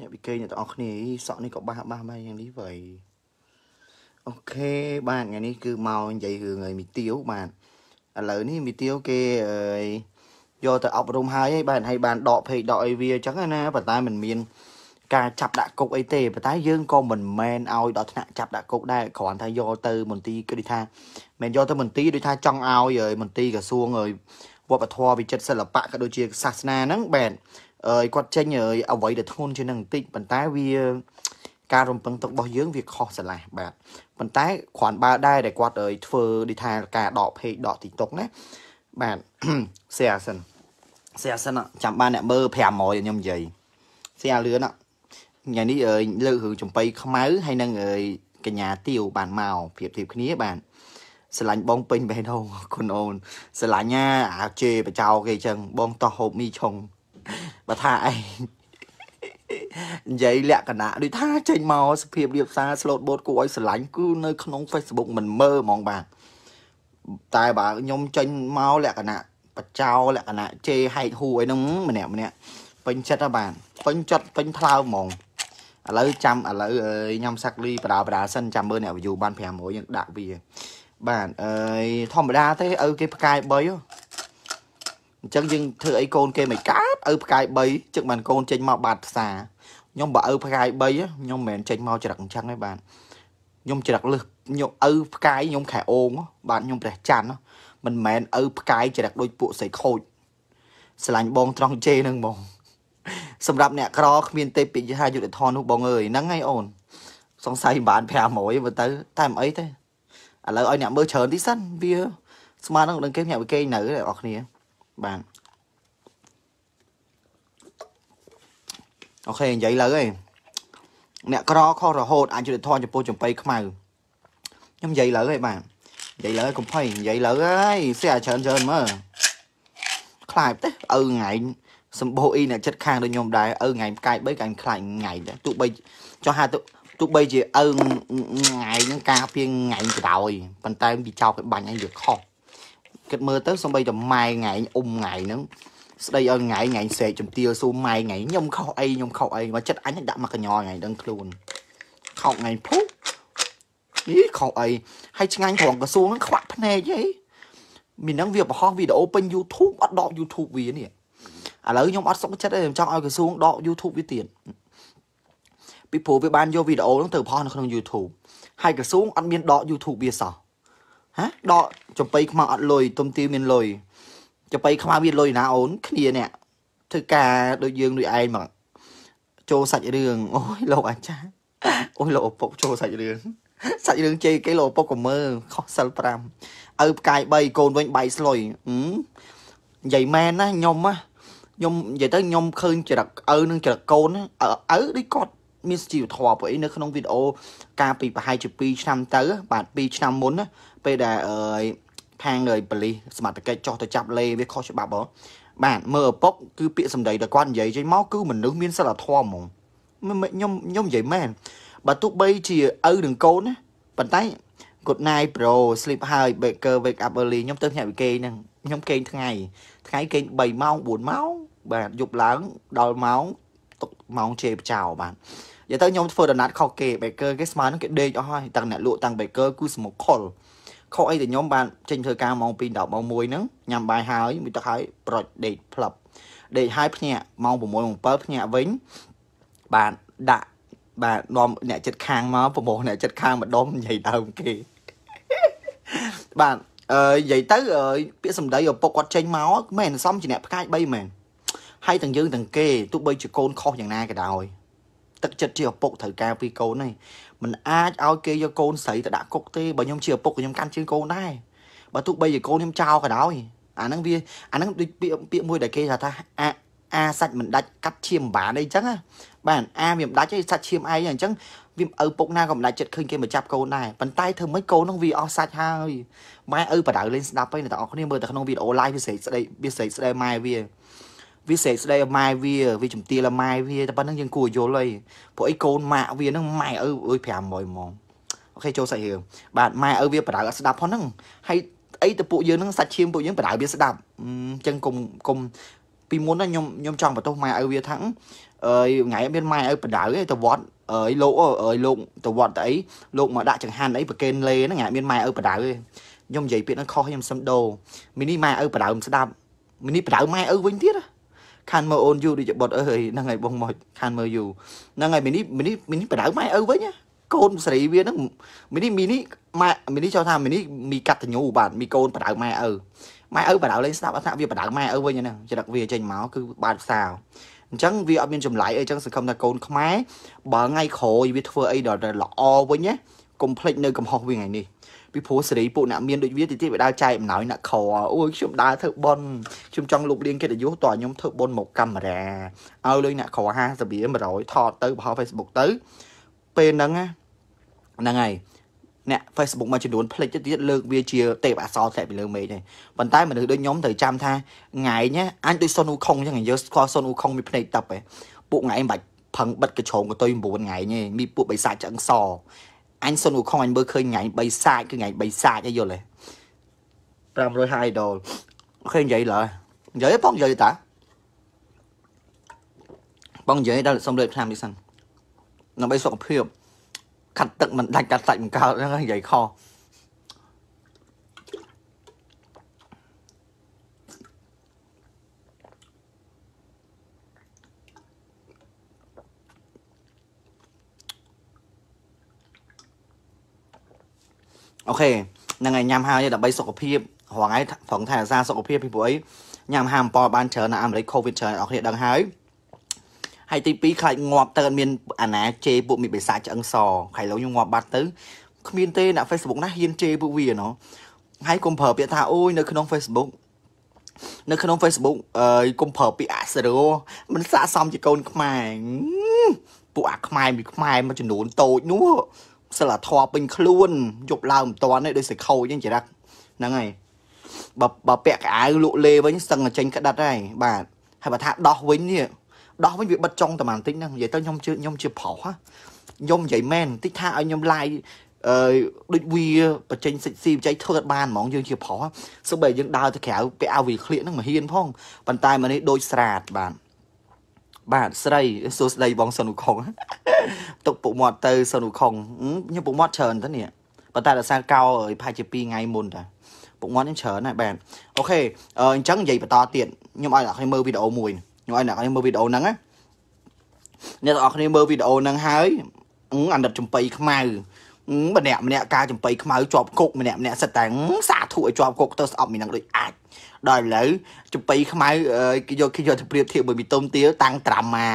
អ្នកវិកេអ្នកទាំងអស់គ្នាសក់នេះក៏បាសបាសបែបយ៉ាងនេះវៃអូខេបាទថ្ងៃនេះគឺមកនិយាយរឿងឲ្យមីទៀវបាទឥឡូវនេះមីទៀវគេយកទៅអប់រំហើយហើយបាទហើយបានដកភេកដកអីវាអញ្ចឹងណាប៉ុន្តែมันមាន ការចាប់ដាក់គុកអីទេប៉ុន្តែយើងក៏មិនមែនឲ្យដល់ថ្នាក់ចាប់ដាក់គុកដែរគ្រាន់តែយកទៅ មន្ទីរគេដូចថាមិនយកទៅមន្ទីរដូចថាចង់ឲ្យមន្ទីរក្រសួងឲ្យវប្បធម៌វិចិត្រសិល្បៈក៏ដូចជា សាសនាហ្នឹងបាទឲ្យគាត់ចេញអ្វីដែលធ្ងន់ជាងនឹងបន្តិចប៉ុន្តែវាការរំពឹងទុករបស់យើង វាខុសស្រឡះបាទប៉ុន្តែគ្រាន់បើដែរដែលគាត់ឲ្យធ្វើដូចថាការដក page ដក TikTok ណាបាទ share សិន share សិនចាំបានអ្នកមើល500ខ្ញុំនិយាយ share លឿនថ្ងៃនេះលើករឿងចំបៃខ្មៅហើយនឹងកញ្ញាទៀវបានមកប្រៀបធៀបគ្នាបាទស្រឡាញ់បងពេញបែរអូគុណអូន ស្រឡាញ់អាជេបចោគេចឹងបងតោះហូបមីឆុងបើថាឯងនិយាយលក្ខណៈដូចថាចេញមកសភាពរៀបសារ slot board គួរឲ្យស្រឡាញ់គឺនៅក្នុង Facebook មិនមើលហ្មងបាទតែបើខ្ញុំចេញមកលក្ខណៈបចោលក្ខណៈជេហែកហួរអីហ្នឹងម្នាក់ម្នាក់ពេញចិត្តហ្នឹងបាទពេញចិត្តពេញថ្លើមហ្មងឥឡូវចាំឥឡូវញ៉ាំសាក់លីបដាបដាសិនចាំមើលអ្នក view បាន500យើងដាក់វា បាទអើយធម្មតាទេឪគេផ្កាយ3អញ្ចឹងយើងធ្វើអីកូនគេមិនកើតឪផ្កាយ3ចឹងបានកូនចេញមកបាត់ផ្សារខ្ញុំបើឪផ្កាយ3ខ្ញុំមិនមែនចេញមកច្រឹកអញ្ចឹងទេបាទខ្ញុំច្រឹកលឹះខ្ញុំឪផ្កាយខ្ញុំ ខែអូងបាទខ្ញុំព្រះច័ន្ទមិនមែនឪផ្កាយច្រឹកដូចពួកសៃខូចស្រឡាញ់បងត្រង់ជេនឹងបងសម្រាប់អ្នកក្រគ្មានទេពពិជ្ជាយុទ្ធធននោះបងអើយហ្នឹងហើយអូន សង្ស័យបាន500បើទៅ តែមិនអីទេឥឡូវឲ្យអ្នកមើលច្រើនទីសិនវាស្មើនឹងគេអ្នកវិគេនៅអ្នកនរគ្នាបាទអូខេនិយាយលើឯងអ្នកក្រខុសរហូតអយុធធនចំពោះចំបៃខ្មៅខ្ញុំនិយាយលើឯងបាទនិយាយលើកុំភ័យនិយាយលើហើយសេះច្រើនច្រើនមើលខ្លាចទេឪថ្ងៃសម្បូរអ៊ីអ្នកចិត្តខាងដូចខ្ញុំដែរឪថ្ងៃផ្កាយ3កាញ់ខ្លាចថ្ងៃដែរទោះបីចុះហៅទៅទោះបីជាឪថ្ងៃនឹងការពារថ្ងៃក្រោយប៉ុន្តែវាចោលគេបាញ់ឲ្យវាខុសគិតមើលទៅសំបីតែម៉ែថ្ងៃអ៊ុំថ្ងៃហ្នឹង ស្ដីឲ្យថ្ងៃថ្ងៃសេកជំទាវស៊ូម៉ែថ្ងៃខ្ញុំខុសអីខ្ញុំខុសអីមកចិត្តអញដាក់មកកញ្ញរថ្ងៃដឹងខ្លួនខោកថ្ងៃភុះនេះខុសអីហើយឆ្ងាញ់ត្រង់ក្រសួងហ្នឹងខ្វាក់ភ្នែកហីមីនឹងវាបង្ហោះវីដេអូពេញ YouTube អត់ដក YouTube វានេះឥឡូវខ្ញុំអត់សុខចិត្តទេខ្ញុំចង់ឲ្យក្រសួងដក YouTube វាទៀតពីព្រោះវាបានយកវីដេអូហ្នឹងទៅបង្ហោះនៅក្នុង YouTube ហើយក្រសួងអត់មានដក YouTube វាសោះហ៎ដក ចំបៃខ្មៅអត់លុយទុំទីមានលុយចំបៃខ្មៅមានលុយណាអូនគ្នាអ្នកធ្វើការដូចយើងដូចឯងមកចូលសាច់រឿងអូយលោកអាចារ្យអូយលោកឪពុកចូលសាច់រឿងសាច់រឿងជេរគេលោកឪពុកក៏មើលខុសសិល5ឪផ្កាយ3កូនវិញបាយស្លុយនិយាយមែនណាខ្ញុំណាខ្ញុំនិយាយទៅខ្ញុំឃើញចរិតឪនិងចរិតកូនឪដូចគាត់មានជីវធម៌ពួកអីនៅក្នុងវីដេអូ កាលពីប្រហែលជា2ឆ្នាំទៅ បាទ2ឆ្នាំមុនណាពេលដែលអើយខាងអើយប៉ូលីសសមត្ថកិច្ចចោះទៅចាប់លេវាខុសច្បាប់ហ៎បាទមើលឪពុកគឺពាក្យសម្ដីដែលគាត់និយាយចេញមកគឺមនុស្សមានសិលធម៌ហ្មងខ្ញុំខ្ញុំនិយាយមែនបើទោះបីជាឪនឹងកូនណាប៉ុន្តែ good night bro sleep ហើយ baker wake up early ខ្ញុំទៅភ្នាក់វិគេហ្នឹងខ្ញុំគេងថ្ងៃថ្ងៃគេង3ម៉ោង4ម៉ោងបាទយប់ឡើងដល់ម៉ោងទុកម៉ោងជេបចោ បាទនិយាយទៅខ្ញុំធ្វើដំណាត់ខុសគេ baker គេស្មើនឹងគេដេកអស់ហើយតាំងអ្នកលក់តាំង baker គឺស្មុកខុលខុសអីតែខ្ញុំបានចេញធ្វើការម៉ោង2ដល់ម៉ោង1ហ្នឹងញ៉ាំបាយហើយមួយទឹកហើយប្រុចដេកផ្លឹបដេកហើយភ្ញាក់ម៉ោង6ម៉ោង7ភ្ញាក់វិញបានដាក់បាទនាំអ្នកចិត្តខាងមកប្រមោះអ្នកចិត្តខាងម្ដុំនិយាយដើមគេបាទអឺនិយាយទៅពាក្យសម្ដីឪពុកគាត់ចេញមកមែនសំជាអ្នកផ្កាយ3មែនហើយទាំងយើងទាំងគេទោះបីជាកូនខុសយ៉ាងណាក៏ដោយទឹកចិត្តជាឪពុកត្រូវការពីកូនហ្នឹងមិនអាចឲ្យគេយកកូនស្រីទៅដាក់គុកទេបើខ្ញុំជាឪពុកខ្ញុំកាន់ជើងកូនដែរបើទោះបីជាកូនខ្ញុំចោលក៏ដោយអាហ្នឹងវាអាហ្នឹងដូចពាក្យពាក្យមួយដែលគេថាថាអាអាសាច់មិនដាច់កាត់ឈាមបានអីចឹងណាបាទអាវាមិនដាច់ទេសាច់ឈាមឯងអញ្ចឹងវាឪពុកណាក៏មិនដាច់ចិត្តឃើញគេមកចាប់កូនដែរប៉ុន្តែធ្វើម៉េចកូននឹងវាអស់សាច់ហើយម៉ែឪបដៅលេងស្ដាប់ឯងអ្នកទាំងអស់គ្នាមើលទៅក្នុងវីដេអូ live វាស្រីស្ដីវាស្រីស្ដីម៉ែវាវាសេកស្ដីឲ្យម៉ែវាវាជំទាលឲ្យម៉ែវាតែប៉ុណ្្នឹងយើងគួរយល់ហើយព្រោះអីកូនម៉ាក់វាហ្នឹងម៉ែឪអើយ500ហ្មងអូខេចូលសាច់រឿងបាទម៉ែឪវាបដៅអត់ស្ដាប់ផងហ្នឹងហើយអីទៅពួកយើងហ្នឹងសាច់ឈាមពួកយើងបដៅវាស្ដាប់អញ្ចឹងកុំកុំពីមុនខ្ញុំខ្ញុំចង់បន្ទោសម៉ែឪវាថាអើយថ្ងៃមានម៉ែឪបដៅឯងទៅវត្តអើយលោកអើយលោកទៅវត្តទៅអីលោកមកដាក់ចង្ហាន់អីប្រកេនលេហ្នឹងថ្ងៃមានម៉ែឪបដៅឯងខ្ញុំនិយាយពាក្យហ្នឹងខុសខ្ញុំសឹមដោមីនេះម៉ែឪបដៅមិនស្ដាប់មីនេះបដៅម៉ែឪវិញទៀតហ៎ខានមើលអូនយូដូចបុតអើយហ្នឹងហើយបងមកខានមើលយូហ្នឹងហើយមីនីមីនីមីនីបដៅម៉ែឪវិញណាកូនស្រីវាហ្នឹងមីនីមីនីម៉ែមីនីចូលថាមីនីមីកតញ្ញូ បាទមីកូនបដៅម៉ែឪម៉ែឪបដៅលេងស្ដាប់អត់ថាវាបដៅម៉ែឪវិញហ្នឹងចរិតវាចេញមកគឺបានផ្សាវអញ្ចឹងវាអត់មានចម្លាយអីអញ្ចឹងសង្ឃឹមថាកូនខ្មែរបើថ្ងៃក្រោយវាធ្វើអីដល់ល្អវិញណាកុំភ្លេចនៅកំហុសវាថ្ងៃនេះពីព្រោះសេរីពួកអ្នកមានដូចវាតិចតិចវាដើរចែកអំណោយអ្នកខអូយខ្ញុំដើរធ្វើប៉ុនខ្ញុំចង់លុបលាងកិត្តិយសតើខ្ញុំធ្វើប៉ុនមកកាមេរ៉ាឲ្យលុយអ្នកខ50រៀល100ថតទៅបង្ហោះ Facebook ទៅពេលហ្នឹងហ្នឹងហើយអ្នក Facebook មួយចំនួនផ្លេចទៅទៀតលើកវាជា ទេពអសរតែពីលើមេឃហ្នឹងប៉ុន្តែមនុស្សដូចខ្ញុំត្រូវចាំថាថ្ងៃណាអាចដូចសុនអ៊ូខុងអញ្ចឹងយើងស្គាល់សុនអ៊ូខុងមានភ្នែកតឹបឯងពួកថ្ងៃមិនបាច់ផឹងបិទកញ្ឆោងកតុយ9ថ្ងៃទេមានពួកបិសាចឆ្អឹងសអញសុនអ៊ូខុងអញមើលឃើញថ្ងៃ3សាច់គឺថ្ងៃ3សាច់ឯយល់ទេ500 idol ឃើញនិយាយឡើយនិយាយបងនិយាយតាបងនិយាយដល់សុំលើកឆ្នាំនេះសិនដើម្បីសុខភាពខាត់ទឹកមិនដាច់កាត់សាច់មិនកើតហ្នឹងនិយាយខុសអូខេហ្នឹងហើយញ៉ាំហើយដើម្បីសុខភាពរងឯងព្រងថែរក្សាសុខភាពពីព្រោះអីញ៉ាំហាមប៉បានច្រើនណាអាមេរិក COVID ច្រើនអរគ្នាដឹងហើយហើយទី2ខ្លាចងាប់ទៅមាន អាណាជេពួកមានបិសាចឆ្អឹងសខៃលោខ្ញុំងាប់បាត់ទៅគ្មានទេ អ្នក Facebook ណាហ៊ានជេពួកវាណោះហើយកុំប្រើពាក្យថាអូយ នៅក្នុង Facebook នៅក្នុង Facebook អើយកុំប្រើពាក្យអសរោមិនស័កសមជាកូនខ្មែរពួកអាខ្មែរមួយខ្មែរមួយចំនួនតូចនោះសិលធម៌ពេញខ្លួនយប់ឡើងមិនតាន់ទេដោយសេខូចអញ្ចឹងចរិតហ្នឹងហើយបើបើពាក់កៅអៅលក់លេវិញសឹងតែចេញក្តិតហើយបាទហើយបើថា ដោះវិញនេះដោះវិញវាបិទចុងតែបន្តិចហ្នឹងនិយាយទៅខ្ញុំជឿខ្ញុំជាប្រុសខ្ញុំនិយាយមែនបន្តិចថាឲ្យខ្ញុំឡាយអឺដូចវាបញ្ចេញសិចស៊ីបញ្ចេញធ្វើអត់បានហ្មងយើងជាប្រុសសូម្បីយើងដើរទៅក្រៅពាក់អាវវាឃ្លៀកហ្នឹងមិនហ៊ានផងប៉ុន្តែមកនេះដូចស្រាតបាទបាទស្រីសួស្ដីបងសុនុខុងទុកពុកមាត់ទៅសុនុខុងខ្ញុំពុកមាត់ច្រើនទៅនេះប៉ុន្តែដោយសារកោឲ្យផាច់ជា2ថ្ងៃមុនតាពុកមាត់ខ្ញុំច្រើនហើយបាទអូខេអញ្ចឹងនិយាយបន្តទៀតខ្ញុំឲ្យអ្នកខ្ញុំមើលវីដេអូមួយខ្ញុំឲ្យអ្នកខ្ញុំមើលវីដេអូហ្នឹងណាអ្នកទាំងអស់គ្នាមើលវីដេអូហ្នឹងហើយអានិតចំបៃខ្មៅម្នាក់ម្នាក់ការចំបៃខ្មៅជាប់គុកម្នាក់ម្នាក់សិតតែសាធុឲ្យជាប់គុកទៅស្អប់មីនឹងដូចអាចដល់ឥឡូវចំបៃខ្មៅគេយកគេយកទៅប្រៀបធៀបមួយមីតុំទៀតតាំងត្រាម៉ា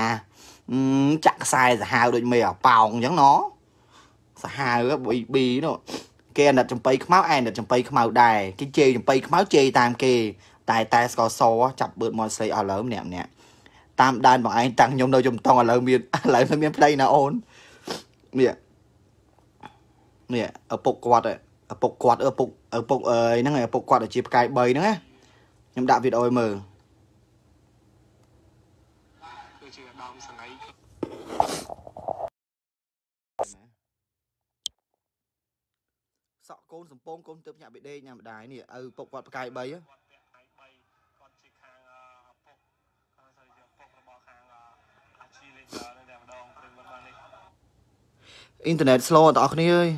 ចាក់ខ្សែសាហាវដូចមេអាប៉ោងអញ្ចឹងណសាហាវប៊ីនោះគេអាណិតចំបៃខ្មៅឯអាណិតចំបៃខ្មៅដែរគេជេរចំបៃខ្មៅជេរតាមគេ តែតែស្កសចាប់បឺតមាត់ស្រីអស់លើម្នាក់ម្នាក់តាមដានបងឯងតាំងខ្ញុំនៅចំតង់ឥឡូវមានឥឡូវមានប្តីណាអូននេះឪពុកគាត់ហ្នឹងឪពុកគាត់ឪពុកឪពុកអើយហ្នឹងឪពុកគាត់ ជាផ្កាយ3ហ្នឹងណាខ្ញុំដាក់វីដេអូឲ្យមើលគឺជាឧត្តមសងៃសក់កូនសំពងកូនទៅញាក់បេដេកញ៉ាំម្ដាយនេះឪពុកគាត់ផ្កាយ3ហ្នឹងអ៊ីនធឺណិត slow បងប្អូនអើយ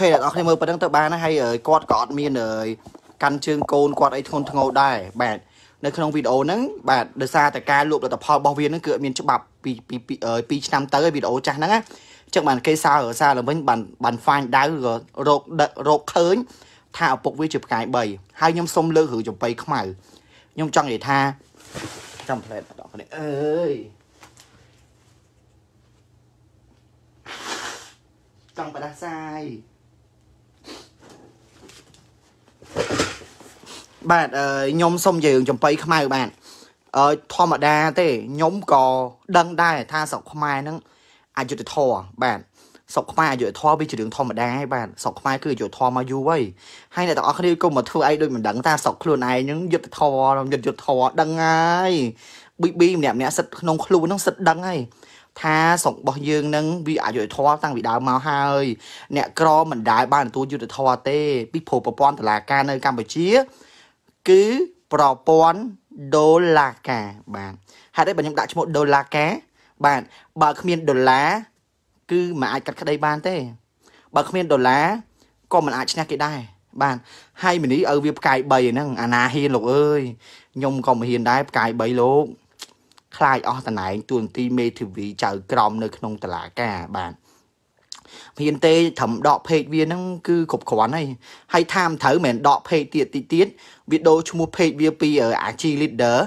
ខេអ្នកនរគ្នាមើលប៉ុណ្្នឹងទៅបានហើយគាត់ក៏អត់មានកាន់ជើងកូនគាត់អីធ្ងន់ធ្ងរដែរបាទនៅក្នុងវីដេអូហ្នឹងបាទដោយសារតែការលូបលទ្ធផលរបស់វាហ្នឹងគឺអត់មានច្បាប់ពីពី2ឆ្នាំទៅហើយវីដេអូចាស់ហ្នឹងណាចឹងបានគេសើសារឡើងវិញបានបាន find ដៅក៏រោគដឹករោគឃើញថាឪពុកវាជាផ្កាយ3ហើយខ្ញុំសុំលើករឿងចំបៃខ្មៅខ្ញុំចង់និយាយថាចាំផ្លែតបងប្អូនអើយចង់បដាសាយបាទខ្ញុំសុំនិយាយរឿងចំបៃខ្មៅបាទអឺធម្មតាទេខ្ញុំក៏ដឹងដែរថាស្រុកខ្មែរហ្នឹងអយុធធរបាទស្រុកខ្មែរអយុធធរវាជារឿងធម្មតាហើយបាទស្រុកខ្មែរគឺអយុធធរមកយូរហើយហើយអ្នកទាំងអស់គ្នាក៏មកធ្វើអីដូចមិនដឹងថាស្រុកខ្លួនឯងហ្នឹងយុទ្ធធរយុទ្ធយុទ្ធធរដឹងហើយប៊ីប៊ីម្នាក់ម្នាក់សិតក្នុងខ្លួនហ្នឹងសិតដឹងហើយថាសង្របស់យើងនឹងវាអយុត្តិធម៌តាំងពីដើមមកហើយ អ្នកក្រមិនដែលបានទទួលយុត្តិធម៌ទេពីព្រោះប្រព័ន្ធតុលាការនៅកម្ពុជា គឺប្រព័ន្ធដុល្លារការបាទហេតុអីបើខ្ញុំដាក់ឈ្មោះដុល្លារការ បាទបើគ្មានដុល្លារគឺមិនអាចកាត់ក្តីបានទេ បើគ្មានដុល្លារក៏មិនអាចឈ្នះគេដែរបាទហើយមីនីឲ្យវាផ្កាយ3ហ្នឹងអាណាហ៊ានលោកអើយខ្ញុំក៏មិនហ៊ានដែរផ្កាយ3លោកคลายអស់តណែងទួនាទីមេធាវីចៅក្រមនៅ ក្នុងតឡាការបាទហ៊ានទេត្រឹមដកเพจវាហ្នឹង គឺគ្រប់គ្រាន់ហើយហើយថាមត្រូវមិនដកเพจទៀតតិចទៀតវាដូរឈ្មោះเพจវាពីអាជី leader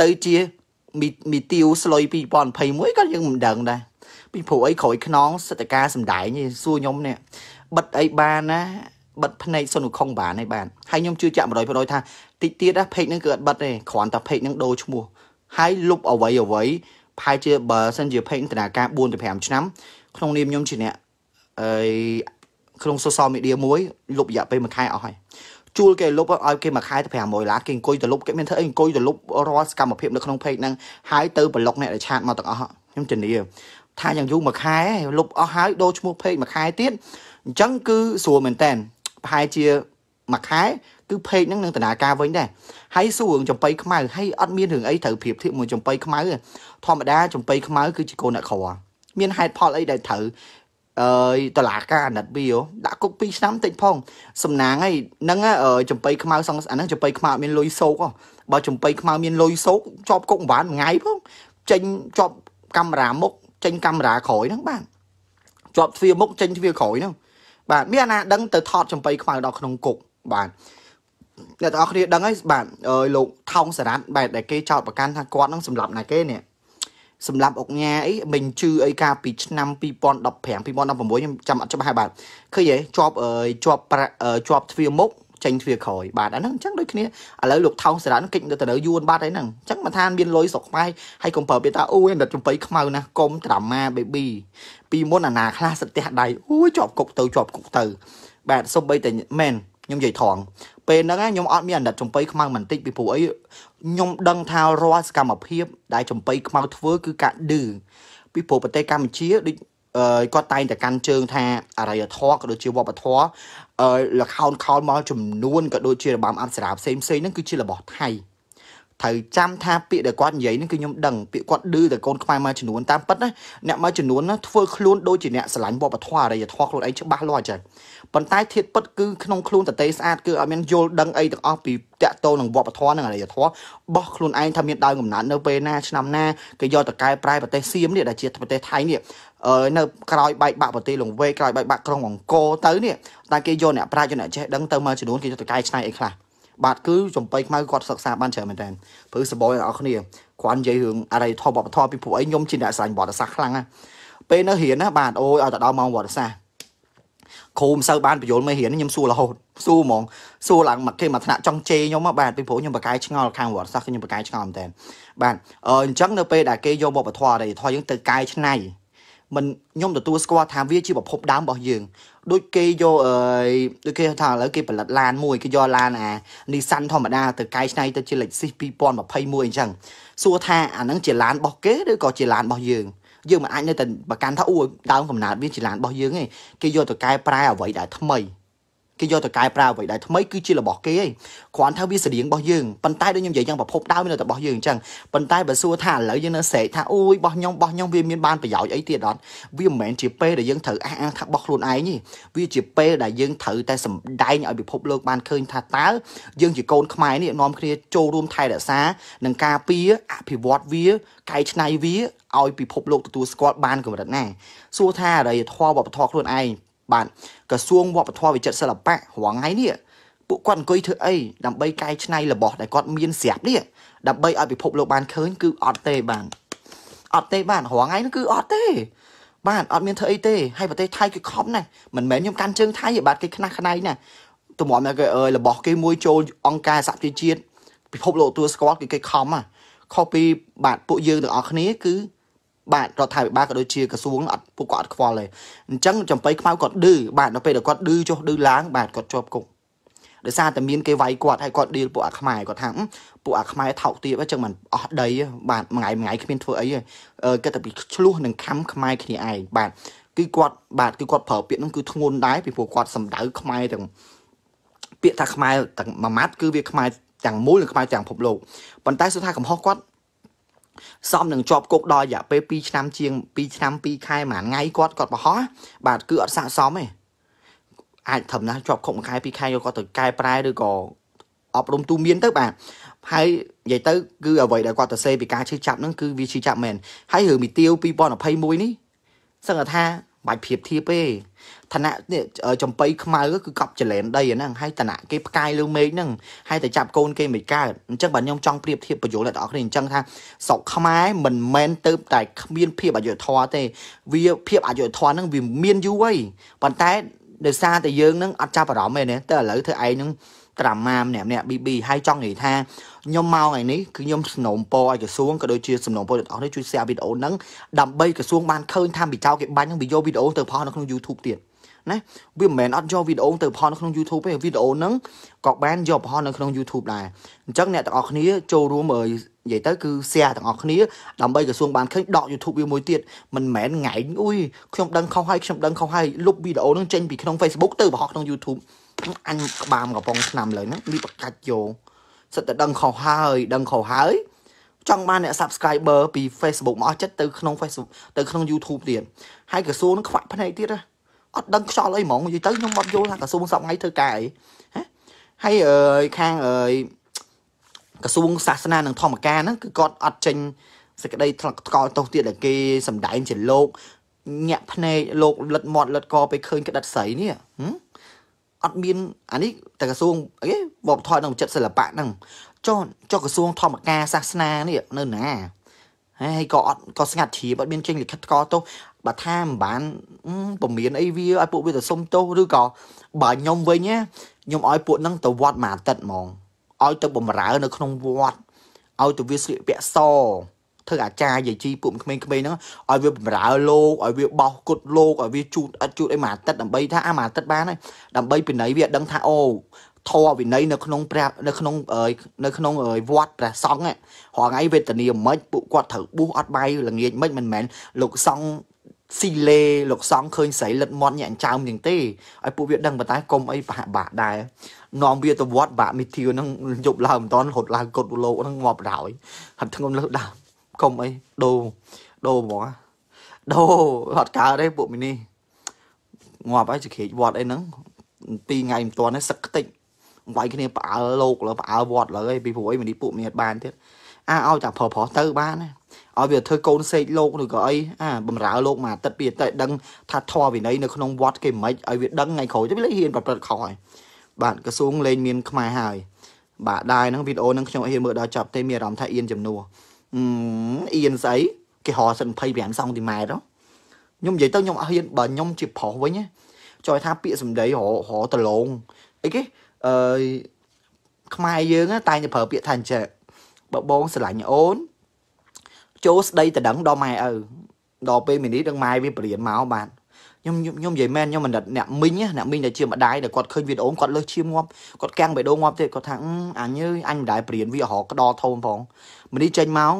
ទៅជាមីទៀវស្លុយ2021ក៏យើងមិនដឹងដែរពីព្រោះអីក្រោយខ្នងសិទ្ធិការសំដែងសួរខ្ញុំនេះបិទអីបានណាបិទភ្នែកសុនុខុងបានហើយបានហើយខ្ញុំជឿជាក់100%ថាតិចទៀតណាเพจហ្នឹងគឺអត់បិទទេគ្រាន់តែเพจហ្នឹងដូរឈ្មោះហើយលុបអ្វីអ្វីប្រហែលជាបើសិនជាភេកអន្តរការ4ទៅ5ឆ្នាំក្នុងនាមខ្ញុំជាអ្នកអីក្នុង social media មួយលុបរយៈពេល1ខែអស់ហើយជួលគេលុបឲ្យគេមួយខែទៅ500ឡានគេអង្គុយទៅលុបគេមានធ្វើអីអង្គុយទៅលុបរាល់សកម្មភាពនៅក្នុងเพจហ្នឹងហើយទៅប្លុកអ្នកដែលឆាតមកទាំងអស់ខ្ញុំធានា ថាយ៉ាងយូរមួយខែលុបអស់ហើយដូរឈ្មោះเพจមួយខែទៀតអញ្ចឹងគឺស្រួលមែនតែនប្រហែលជាមួយខែគឺពេកហ្នឹងនឹងដំណើរការវិញដែរហើយសួររឿងចំបៃខ្មៅហើយអត់មានរឿងអីត្រូវប្រៀបធៀបមួយចំបៃខ្មៅធម្មតាចំបៃខ្មៅគឺជាកូនអ្នកក្រមានហេតុផលអីដែលត្រូវអើយតឡាការអាណិតវាដាក់គុក2ឆ្នាំតិចផង សំណាងហើយហ្នឹងចំបៃខ្មៅសងអាហ្នឹងចំបៃខ្មៅអត់មានលុយសោកបើចំបៃខ្មៅមានលុយសោកជាប់គុកប្រហែលមួយថ្ងៃផងចេញជាប់កាមេរ៉ាមុខចេញកាមេរ៉ាក្រោយហ្នឹងបាទជាប់ទ្វារមុខចេញទ្វារក្រោយហ្នឹងបាទមានអាណាដឹងទៅថត ចំបៃខ្មៅដល់ក្នុងគុកបាទអ្នកទាំងអស់គ្នាដឹងហើយបាទអើយលោកថោងសារ៉ាត់បែបដែលគេចោតប្រកាន់ថាគាត់នឹងសម្លាប់ណាគេនេះសម្រាប់អុកញ៉ាអីមិញជឺអីកាលពីឆ្នាំ2015 2016ខ្ញុំចាំអត់ច្បាស់ហើយបាទឃើញទេជាប់ជាប់ជាប់ទ្វារមុខចេញទ្វារក្រោយបាទអាហ្នឹងអញ្ចឹងដូចគ្នាឥឡូវលោកថោងសារ៉ានគេចទៅទៅយួនបាត់ហើយហ្នឹងអញ្ចឹងមិនថាមានលុយស្រុកខ្មែរហើយកុំប្រើពាក្យថាអូយដិតចំបៃខ្មៅណាកុំត្រាម៉ា baby ពីមុនអាណាខ្លះសត្យះដៃអូយជាប់គុកទៅជាប់គុកទៅបាទសុំបីតែមែនខ្ញុំនិយាយត្រង់ពេលហ្នឹងខ្ញុំអត់មានអាណិតចំបៃខ្មៅបន្តិចពីព្រោះអីខ្ញុំដឹងថារាល់សកម្មភាព ដែលចំបៃខ្មៅធ្វើ គឺការឌឺពីព្រោះប្រទេសកម្ពុជាដូចគាត់តែងតែកាន់ជើងថាអរិយធម៌ក៏ដូចជាវប្បធម៌លខោនខោលមកចំនួនក៏ដូចជារបាំអប្សរាផ្សេងផ្សេងហ្នឹងគឺជារបស់ថៃត្រូវចាំថាពាក្យដែលគាត់និយាយនេះគឺខ្ញុំដឹងពាក្យគាត់ឌឺតែកូនខ្មែរមួយចំនួនតាមពិតណាអ្នកមួយចំនួនណាធ្វើខ្លួនដូចជាអ្នកស្រឡាញ់វប្បធម៌អរិយធម៌ខ្លួនឯងច្បាស់លាស់ចឹងប៉ុន្តែធៀបពិតគឺក្នុងខ្លួនតេស្អាតគឺអត់មានយល់ដឹងអីទាំងអស់ពីតកតោនឹងវប្បធម៌នឹងអរិយធម៌បោះខ្លួនឯងថាមានដើមកំណត់នៅពេលណាឆ្នាំណាគេយកតកែប្រែប្រទេសសៀមនេះដែលជាប្រទេសថៃនេះនៅក្រោយបែកបាក់ប្រទេសលង្វែកក្រោយបែកបាក់ក្រុងអង្គរទៅនេះតែគេយកអ្នកប្រាជ្ញអ្នកចេះដឹងទៅមកចំនួនគេយកតកែឆ្នៃអីខ្លះបាទគឺចំបៃខ្មៅគាត់សិក្សាបានច្រើនមែនតើព្រោះសបយអ្នកគ្នាគាត់និយាយរឿងអរិយធម៌វប្បធម៌ពីពួកអីខ្ញុំជាអ្នកស្រាញ់វត្តសាស្ត្រខ្លាំងណាពេលនៅរៀនណាបាទអូយឲ្យតែដល់ម៉ោងវត្តសាស្ត្រគ្រូមិនសូវបានបញ្យល់មេរៀនខ្ញុំសួររហូតសួរហ្មងសួរឡើងមកគេមកថ្នាក់ចង់ជេរខ្ញុំបាទពីព្រោះខ្ញុំប្រកែឆ្ងល់ខាងវត្តសាស្ត្រខ្ញុំប្រកែឆ្ងល់មែនតើបាទអញ្ចឹងនៅពេលដែលគេយកវប្បធម៌អរិយធម៌យើងទៅកែឆ្នៃមិនខ្ញុំទទួលស្គាល់ថាវាជាប្រភពដើមរបស់យើងដូចគេយកអឺដូចគេថាឥឡូវគេផលិតឡានមួយគេយកឡានអា Nissan ធម្មតាទៅកែច្នៃទៅជា Lexus 2021អញ្ចឹងសួរថាអាហ្នឹងជាឡានរបស់គេឬក៏ជាឡានរបស់យើងយើងមិនអាចនៅតែប្រកាន់ថាអូដើមកំណើតវាជាឡានរបស់យើងទេគេយកទៅកែប្រែអ្វីដែលថ្មីគេយកទៅកែប្រែអ្វីដែលថ្មីគឺជារបស់គេឯងគ្រាន់ថាវាស្តៀងរបស់យើងប៉ុន្តែដូចខ្ញុំនិយាយយ៉ាងប្រភពដើមនៅតែរបស់យើងអញ្ចឹងប៉ុន្តែបើសួរថាឥឡូវយើងនៅស្រែកថាអូយរបស់ខ្ញុំរបស់ខ្ញុំវាមានបានប្រយោជន៍អីទៀតអត់វាមិនមែនជាពេលដែលយើងត្រូវអះអាងថារបស់ខ្លួនឯងទេវាជាពេលដែលយើងត្រូវតែសម្ដែងឲ្យពិភពលោកបានឃើញថាតើយើងជាកូនខ្មែរនេះនាំគ្នាចូលរួមថែរក្សានិងការពារអភិវឌ្ឍវាកែច្នៃវាឲ្យពិភពលោកទទួលស្គាល់បានកម្រិតណាសួរថាអរិយធម៌វប្បធម៌ខ្លួនឯងបាទក្រសួងវប្បធម៌វិចិត្រសិល្បៈរងថ្ងៃនេះពួកគាត់អង្គុយធ្វើអីដើម្បីកែច្នៃរបស់ដែលគាត់មានស្រាប់នេះដើម្បីឲ្យពិភពលោកបានឃើញគឺអត់ទេបាទអត់ទេបាទរងថ្ងៃនោះគឺអត់ទេបាទអត់មានធ្វើអីទេហើយប្រទេសថៃគឺខំណាស់មិនមែនខ្ញុំកាន់ជើងថៃទេបាទគេខ្នះខ្នែងណាតម្រាំគេអើយរបស់គេមួយចូលអង្គការសហជីវជាតិពិភពលោកទទួលស្គាល់គឺគេខំហ่ะខុសពីបាទពួកយើងទាំងអស់គ្នាគឺបាទរដ្ឋាភិបាលក៏ដូចជាក្រសួងអត់ពួកគាត់អត់ខ្វល់ទេអញ្ចឹងចំបៃខ្មៅគាត់ឌឺបាទដល់ពេលដែលគាត់ឌឺចុះឌឺឡើង បាទគាត់ជាប់គុកដោយសារតែមានគេវាយគាត់ហើយគាត់ឌីលពួកអាខ្មែរគាត់ថាពួកអាខ្មែរថោកទាបអញ្ចឹងមិនអស់ដី បាទមួយថ្ងៃមួយថ្ងៃគ្មានធ្វើអីគេតែពីឆ្លោះនឹងខំខ្មែរគ្នាឯងបាទគឺគាត់បាទគឺគាត់ប្រើពាក្យហ្នឹងគឺធ្ងន់ដែរពីព្រោះគាត់សម្ដៅខ្មែរទាំងពាក្យថាខ្មែរទាំងមួយម៉ាត់គឺវាខ្មែរទាំងមូលនិងខ្មែរទាំងភពលោកប៉ុន្តែសុខថាកំហុសគាត់សមនឹងជាប់គុកដល់រយៈពេល2ឆ្នាំជាង2ឆ្នាំ2ខែប្រហែលថ្ងៃគាត់គាត់ប្រហោះបាទគឺអត់ស័ក្តិសមទេអាចត្រឹមណាជាប់គុកមួយខែ2ខែយកគាត់ទៅកែប្រែឬក៏អប់រំទូមានទៅ បាទហើយនិយាយទៅគឺអ្វីដែលគាត់ទៅសេពីការឈឺចាប់ហ្នឹងគឺវាឈឺចាប់មែនហើយរឿងមីទាវ2021នេះសឹងថាបាច់ភាពធៀបទេឋានៈនេះចំបៃខ្មៅគឺកប់ចលែនដីហ្នឹងហើយឋានៈគេផ្កាយលើមេឃហ្នឹងហើយតែចាប់កូនគេមិនកើតអញ្ចឹងបាទខ្ញុំចង់ប្រៀបធៀបបញ្យល់ដល់អ្នកគ្នាអញ្ចឹងថាស្រុកខ្មែរមិនមែនទៅតែគ្មានភាពអយុធធម៌ទេ វាភាពអយុធធម៌ហ្នឹងវាមានយូរហើយប៉ុន្តែដោយសារតែយើងហ្នឹងអត់ចាប់អារម្មណ៍ទេណាតែឥឡូវធ្វើឯងហ្នឹងត្រាម៉ាម្នាក់ម្នាក់ BB ហើយចង់និយាយថាខ្ញុំមកថ្ងៃនេះគឺខ្ញុំសំណូមពរឲ្យក្រសួងក៏ដូចជាសំណូមពរទាំងអស់នេះជួយ share វីដេអូហ្នឹងដើម្បីក្រសួងបានឃើញថាពីចោលគេបាញ់ហ្នឹងវាយកវីដេអូទៅផុសនៅក្នុង YouTube ទៀតណាវាមិនមែនអត់យកវីដេអូទៅផុសនៅក្នុង YouTube ទេវីដេអូហ្នឹងក៏បានយកផុសនៅក្នុង YouTube ដែរអញ្ចឹងអ្នកទាំងអស់គ្នាចូលរួមមើលនិយាយទៅគឺ share ទាំងអស់គ្នាដើម្បីក្រសួងបានឃើញដក YouTube វាមួយទៀតមិនមែនងែងអ៊ុយខ្ញុំដឹងខុសហើយខ្ញុំដឹងខុសហើយលុបវីដេអូហ្នឹងចេញពីក្នុង Facebook ទៅបោះក្នុង YouTube អញក្បាលកំប៉ុងឆ្នាំលើហ្នឹងលីបកាច់យោសិតតែដឹងខុសហើយ ដឹងខុសហើយចង់បាន អ្នក subscriber ពី Facebook មកអស់ចិត្តទៅ ក្នុង Facebook ទៅ ក្នុង YouTube ទៀតហើយក្រសួងខ្វាក់ភ្នែកទៀតហ៎អត់ដឹងខ្យល់អីហ្មងនិយាយទៅខ្ញុំអត់យល់ថាក្រសួងសពថ្ងៃធ្វើការអីហ៎ហើយអើយខាងអើយក្រសួងសាសនានិងធម្មការហ្នឹងគឺគាត់អត់ចេញសេចក្តីថ្លឹកថ្កល់ទោសទៀតដល់គេសំដែង ជាលោកញាក់ភ្នែកលោកលិតមាត់លិតកពេលឃើញក្តិតស្រីនេះហ៎អត់មានអានេះតែក្រសួងអីវប្បធម៌និងចិត្តសិល្បៈហ្នឹងចុះចុះក្រសួងធម្មការសាសនានេះនៅណាហើយក៏អត់ក៏ស្ងាត់ជ្រាបអត់មានចេញលិខិតកទោសបើថាមិនបានពមៀនអីវាឲ្យពួកវាទៅសុំទោសឬក៏បើខ្ញុំវិញណាខ្ញុំឲ្យពួកហ្នឹងទៅវត្តមួយអាទិត្យហ្មងឲ្យទៅបំរើនៅក្នុងវត្តឲ្យទៅវាស្លៀកពាក់សធ្វើអាចារ្យយាយជីពួកក្មេងៗហ្នឹងឲ្យវាបំរើលោកឲ្យវាបោះគុតលោកឲ្យវាជូតអត់ជូតអីមួយអាទិត្យដើម្បីថាអាមួយអាទិត្យបានហើយដើម្បីពិន័យវាដឹងថាអូធម៌វិន័យនៅក្នុងព្រះនៅក្នុងនៅក្នុងវត្តព្រះសង្ឃហ្នឹងថ្ងៃវេទនាមិនពួកគាត់ត្រូវបួសអត់បាយល្ងាចមិនមិនមែនលោកសង្ឃស៊ីលេលោកសង្ឃឃើញស្រីលិតមាត់ញាក់ចោមទាំងទេឲ្យពួកវាដឹងប៉ុន្តែកុំអីបបាក់ដែរនាំវាទៅវត្តបាក់មីធាវហ្នឹងយប់ឡើងមិនតាន់រត់ឡើងកត់លោកហ្នឹងងាប់ដោយហត់ធ្ងន់លើដើមកុំអីដូដូហ្មងដូអត់កើតទេពួកមីនីងាប់ហើយជិះវត្តអីហ្នឹងពីរថ្ងៃមិនទាន់ទេសឹកខ្ទេចវាយគ្នាផ្អើលោកលើផ្អើវត្ត លើឯងពីព្រោះអីមីនីពួកមីអត់បានទៀតអាឲ្យតែប្រប្រទៅ បានឲ្យវាធ្វើកូនសេកលោកឬក៏អីអាបំរើលោកមួយអាទិត្យពីតែដឹងថាធម៌វិន័យនៅក្នុងវត្តគេមិនឲ្យវាដឹងថ្ងៃក្រោយទៅវាហ៊ានប្រព្រឹត្តខុសហើយបាទក្រសួងលែងមានខ្មែរហើយបាទដែរហ្នឹងវីដេអូហ្នឹងខ្ញុំហ៊ានមើលដល់ចប់ទេមានអារម្មណ៍ថាអៀនចំនួនអ៊ីនស្អីគេហោសិន25សង់ទីម៉ែត្រខ្ញុំនិយាយទៅខ្ញុំអត់ហ៊ានបើខ្ញុំជាប្រុសវិញចុះថាពាក្យសម្ដីរហោតឡងអីគេអឺខ្មែរយើងតែងតែប្រើពាក្យថាអញ្ចឹងបើបងស្រឡាញ់អូន ចូលស្ដីតដឹងដល់ម៉ែឪដល់ពេលមីនីដឹងម៉ែវាបរៀនមកបានខ្ញុំខ្ញុំនិយាយមែនខ្ញុំមិនដិតអ្នកមីងអ្នកមីងដែលជាម្ដាយដែលគាត់ឃើញវីដេអូគាត់លើសឈាមងាប់គាត់កាំងបេះដូងងាប់ទៀតគាត់ថាអញអើយអញមិនដែលព្រៀនវារកដលធំផងមនេះចេញមក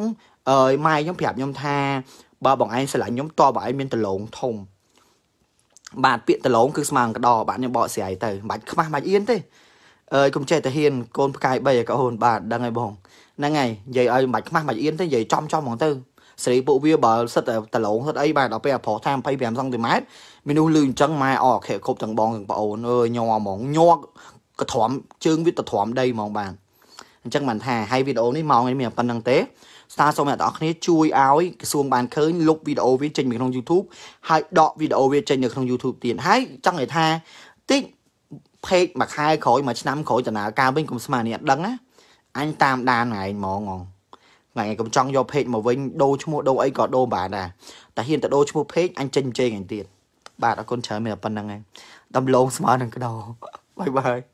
អើយម៉ែខ្ញុំប្រាប់ខ្ញុំថាបើបងឯងស្រឡាញ់ខ្ញុំតើបងឯងមានដលងធំបាទពាក្យដលងគឺស្មើនឹងកដបាទខ្ញុំបកស្រាយទៅមិនបាច់ខ្មាស់មិនអៀនទេអើយកុំចេះតែហ៊ានកូនផ្កាយ3ឲ្យកូនបាទដឹងហើយបងហ្នឹងហើយនិយាយឲ្យមិនបាច់ខ្មាស់មិនអៀនទេនិយាយចំចំហ្មងទៅស្រីពួកវាបើសិតតែដលងសិតអីបាទដល់ពេលអាប្រុសថា25សង់ទីម៉ែត្រមនុស្សលឺអញ្ចឹងម៉ែអោខេគ្រប់ទាំងបងទាំងប្អូនអើយញ័រហ្មងញ័រកទ្រាំជើងវាទៅទ្រាំដីហ្មងបាទអញ្ចឹងបានថាហើយវីដេអូនេះម៉ោងនេះមានប៉ុណ្ណឹងទេស្តារសូមអ្នកទាំងអស់គ្នាជួយឲ្យក្រសួងបានឃើញលុបវីដេអូវាចេញពីក្នុង YouTube ហើយដកវីដេអូវាចេញនៅក្នុង YouTube ទៀតហើយចង់និយាយថាតិចផេកមួយខែក្រោយមួយឆ្នាំក្រោយដំណើរការវិញកុំស្មាននេះអត់ដឹងណាអញតាមដានហ្នឹងហ្មងហ្មងហ្នឹងឯងកុំចង់យកពេកមកវិញដូរឈ្មោះដូរអីក៏ដូរបានដែរតែហ៊ានតែដូរឈ្មោះពេកអញចេញចេញឯងទៀតបាទអរគុណច្រើនមានប៉ុណ្្នឹងឯងដំឡូងស្មើនឹងកដោបាយបាយ